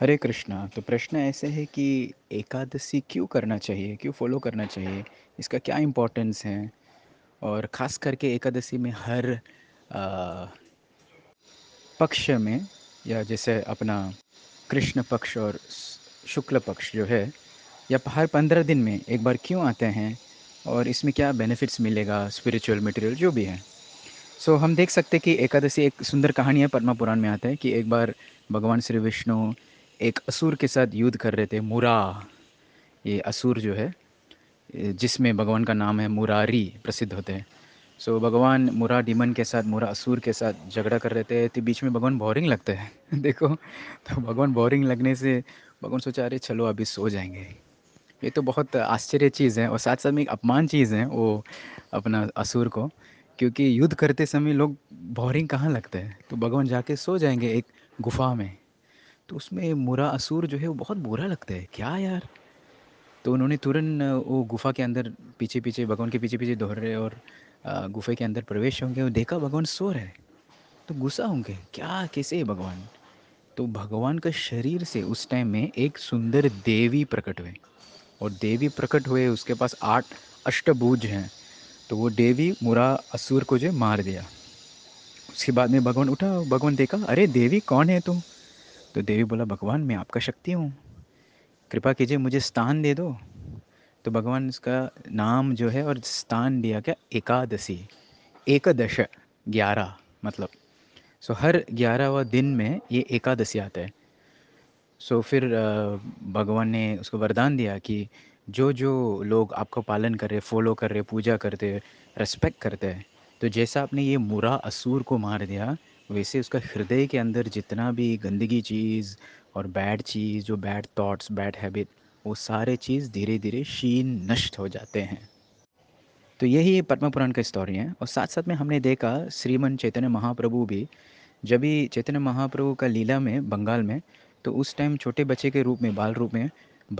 हरे कृष्णा तो प्रश्न ऐसे है कि एकादशी क्यों करना चाहिए क्यों फॉलो करना चाहिए इसका क्या इम्पोर्टेंस है और ख़ास करके एकादशी में हर आ, पक्ष में या जैसे अपना कृष्ण पक्ष और शुक्ल पक्ष जो है या हर पंद्रह दिन में एक बार क्यों आते हैं और इसमें क्या बेनिफिट्स मिलेगा स्पिरिचुअल मटेरियल जो भी है सो so, हम देख सकते हैं कि एकादशी एक सुंदर कहानी है पद्मा पुराण में आता है कि एक बार भगवान श्री विष्णु एक असुर के साथ युद्ध कर रहे थे मुरा ये असुर जो है जिसमें भगवान का नाम है मुरारी प्रसिद्ध होते हैं सो so, भगवान मुरा डिमन के साथ मुरा असुर के साथ झगड़ा कर रहे थे तो बीच में भगवान बोरिंग लगते हैं देखो तो भगवान बोरिंग लगने से भगवान सोचा अरे चलो अभी सो जाएंगे ये तो बहुत आश्चर्य चीज़ है और साथ साथ में एक अपमान चीज़ है वो अपना असुर को क्योंकि युद्ध करते समय लोग बोरिंग कहाँ लगते हैं तो भगवान जाके सो जाएंगे एक गुफा में तो उसमें मुरा असुर जो है वो बहुत बुरा लगता है क्या यार तो उन्होंने तुरंत वो गुफा के अंदर पीछे पीछे भगवान के पीछे पीछे दोहरे रहे और गुफा के अंदर प्रवेश होंगे और देखा भगवान सो रहे तो गुस्सा होंगे क्या कैसे है भगवान तो भगवान का शरीर से उस टाइम में एक सुंदर देवी प्रकट हुए और देवी प्रकट हुए उसके पास आठ अष्टभुज हैं तो वो देवी मुरा असुर को जो मार दिया उसके बाद में भगवान उठा भगवान देखा अरे देवी कौन है तुम तो? तो देवी बोला भगवान मैं आपका शक्ति हूँ कृपा कीजिए मुझे स्थान दे दो तो भगवान उसका नाम जो है और स्थान दिया गया एकादशी एकादश ग्यारह मतलब सो हर ग्यारहवा दिन में ये एकादशी आता है सो फिर भगवान ने उसको वरदान दिया कि जो जो लोग आपका पालन कर रहे फॉलो कर रहे पूजा करते रेस्पेक्ट करते हैं तो जैसा आपने ये मुरा असूर को मार दिया वैसे उसका हृदय के अंदर जितना भी गंदगी चीज़ और बैड चीज़ जो बैड थॉट्स बैड हैबिट वो सारे चीज़ धीरे धीरे शीन नष्ट हो जाते हैं तो यही पद्म पुराण का स्टोरी है और साथ साथ में हमने देखा श्रीमन चैतन्य महाप्रभु भी जब भी चैतन्य महाप्रभु का लीला में बंगाल में तो उस टाइम छोटे बच्चे के रूप में बाल रूप में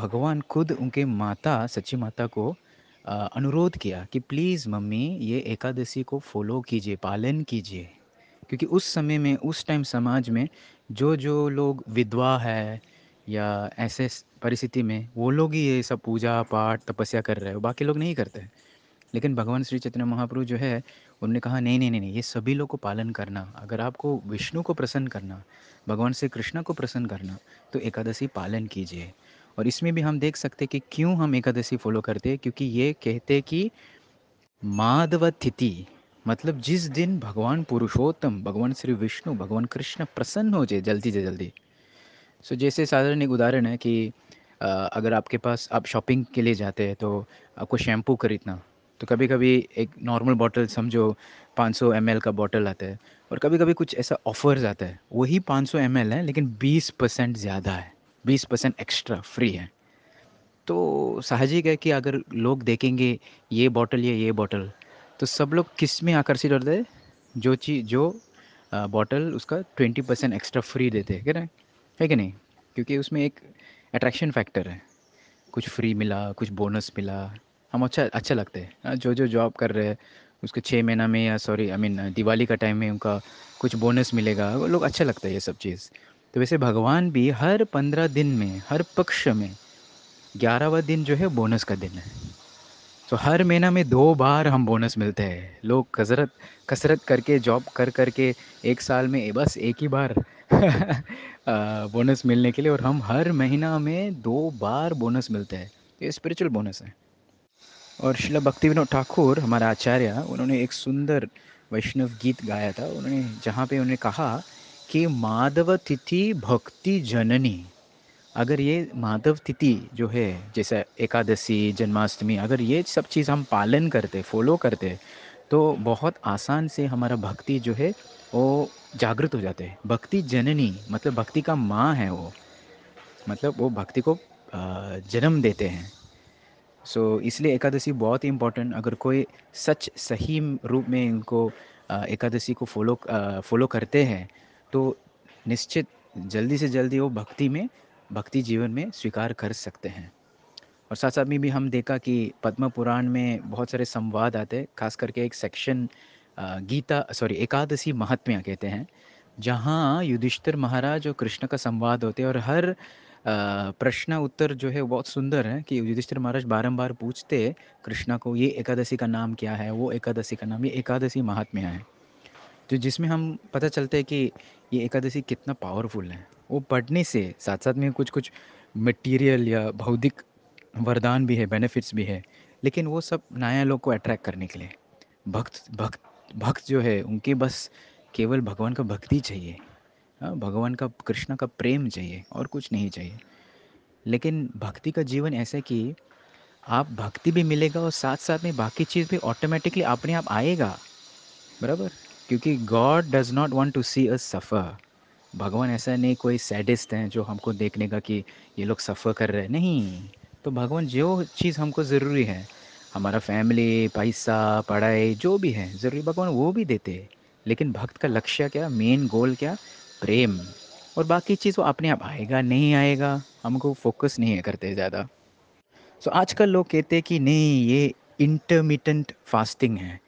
भगवान खुद उनके माता सच्ची माता को अनुरोध किया कि प्लीज़ मम्मी ये एकादशी को फॉलो कीजिए पालन कीजिए क्योंकि उस समय में उस टाइम समाज में जो जो लोग विधवा है या ऐसे परिस्थिति में वो लोग ही ये सब पूजा पाठ तपस्या कर रहे हो बाकी लोग नहीं करते लेकिन भगवान श्री चैतन्य महाप्रभु जो है उन्होंने कहा नहीं नहीं नहीं ये सभी लोग को पालन करना अगर आपको विष्णु को प्रसन्न करना भगवान श्री कृष्ण को प्रसन्न करना तो एकादशी पालन कीजिए और इसमें भी हम देख सकते कि क्यों हम एकादशी फॉलो करते हैं क्योंकि ये कहते कि माधव तिथि मतलब जिस दिन भगवान पुरुषोत्तम भगवान श्री विष्णु भगवान कृष्ण प्रसन्न हो जाए जल्दी से जल्दी सो जैसे साधारण एक उदाहरण है कि अगर आपके पास आप शॉपिंग के लिए जाते हैं तो आपको शैम्पू खरीदना तो कभी कभी एक नॉर्मल बॉटल समझो 500 सौ का बॉटल आता है और कभी कभी कुछ ऐसा ऑफर्स आता है वही 500 सौ है लेकिन 20 परसेंट ज़्यादा है 20 परसेंट एक्स्ट्रा फ्री है तो साहजिक है कि अगर लोग देखेंगे ये बॉटल या ये बॉटल तो सब लोग किस में आकर्षित होते हैं जो चीज जो बॉटल उसका ट्वेंटी परसेंट एक्स्ट्रा फ्री देते हैं क्या है कि नहीं क्योंकि उसमें एक अट्रैक्शन फैक्टर है कुछ फ्री मिला कुछ बोनस मिला हम अच्छा अच्छा लगते हैं हाँ, जो जो जॉब कर रहे हैं उसके छः महीना में या सॉरी आई मीन दिवाली का टाइम में उनका कुछ बोनस मिलेगा वो लोग अच्छा लगता है ये सब चीज़ तो वैसे भगवान भी हर पंद्रह दिन में हर पक्ष में ग्यारहवा दिन जो है बोनस का दिन है सो तो so, हर महीना में दो बार हम बोनस मिलते हैं लोग कसरत कसरत करके जॉब कर कर के एक साल में बस एक ही बार बोनस मिलने के लिए और हम हर महीना में दो बार बोनस मिलते हैं ये स्पिरिचुअल बोनस है और शिला भक्ति विनोद ठाकुर हमारा आचार्य उन्होंने एक सुंदर वैष्णव गीत गाया था उन्होंने जहाँ पे उन्होंने कहा कि माधव तिथि भक्ति जननी अगर ये माधव तिथि जो है जैसे एकादशी जन्माष्टमी अगर ये सब चीज़ हम पालन करते फॉलो करते तो बहुत आसान से हमारा भक्ति जो है वो जागृत हो जाते हैं भक्ति जननी मतलब भक्ति का माँ है वो मतलब वो भक्ति को जन्म देते हैं सो so, इसलिए एकादशी बहुत ही इम्पोर्टेंट अगर कोई सच सही रूप में इनको एकादशी को फॉलो फॉलो करते हैं तो निश्चित जल्दी से जल्दी वो भक्ति में भक्ति जीवन में स्वीकार कर सकते हैं और साथ साथ में भी हम देखा कि पद्म पुराण में बहुत सारे संवाद आते हैं खास करके एक सेक्शन गीता सॉरी एकादशी महात्म्या कहते हैं जहाँ युधिष्ठिर महाराज और कृष्ण का संवाद होते हैं और हर प्रश्न उत्तर जो है बहुत सुंदर है कि युधिष्ठिर महाराज बारंबार पूछते कृष्णा को ये एकादशी का नाम क्या है वो एकादशी का नाम ये एकादशी महात्म्या है तो जिसमें हम पता चलता है कि ये एकादशी कितना पावरफुल है वो पढ़ने से साथ साथ में कुछ कुछ मटेरियल या भौतिक वरदान भी है बेनिफिट्स भी है लेकिन वो सब नया लोग को अट्रैक्ट करने के लिए भक्त भक्त भक्त जो है उनके बस केवल भगवान का भक्ति चाहिए हाँ, भगवान का कृष्ण का प्रेम चाहिए और कुछ नहीं चाहिए लेकिन भक्ति का जीवन ऐसा है कि आप भक्ति भी मिलेगा और साथ साथ में बाकी चीज़ भी ऑटोमेटिकली अपने आप आएगा बराबर क्योंकि God does not want to see us suffer भगवान ऐसा नहीं कोई सैडिस्ट हैं जो हमको देखने का कि ये लोग सफ़र कर रहे हैं नहीं तो भगवान जो चीज़ हमको ज़रूरी है हमारा फैमिली पैसा पढ़ाई जो भी है ज़रूरी भगवान वो भी देते लेकिन भक्त का लक्ष्य क्या मेन गोल क्या प्रेम और बाकी चीज़ वो अपने आप आएगा नहीं आएगा हमको फोकस नहीं है करते ज़्यादा सो so, आजकल लोग कहते हैं कि नहीं ये इंटरमीटेंट फास्टिंग है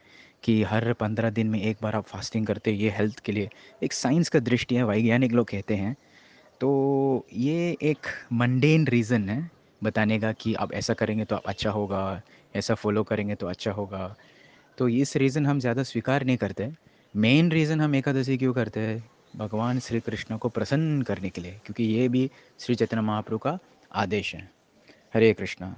कि हर पंद्रह दिन में एक बार आप फास्टिंग करते हो ये हेल्थ के लिए एक साइंस का दृष्टि है वैज्ञानिक लोग कहते हैं तो ये एक मंडेन रीज़न है बताने का कि आप ऐसा करेंगे तो आप अच्छा होगा ऐसा फॉलो करेंगे तो अच्छा होगा तो इस रीज़न हम ज़्यादा स्वीकार नहीं करते मेन रीज़न हम एकादशी क्यों करते हैं भगवान श्री कृष्ण को प्रसन्न करने के लिए क्योंकि ये भी श्री चैतन्य महाप्रभु का आदेश है हरे कृष्णा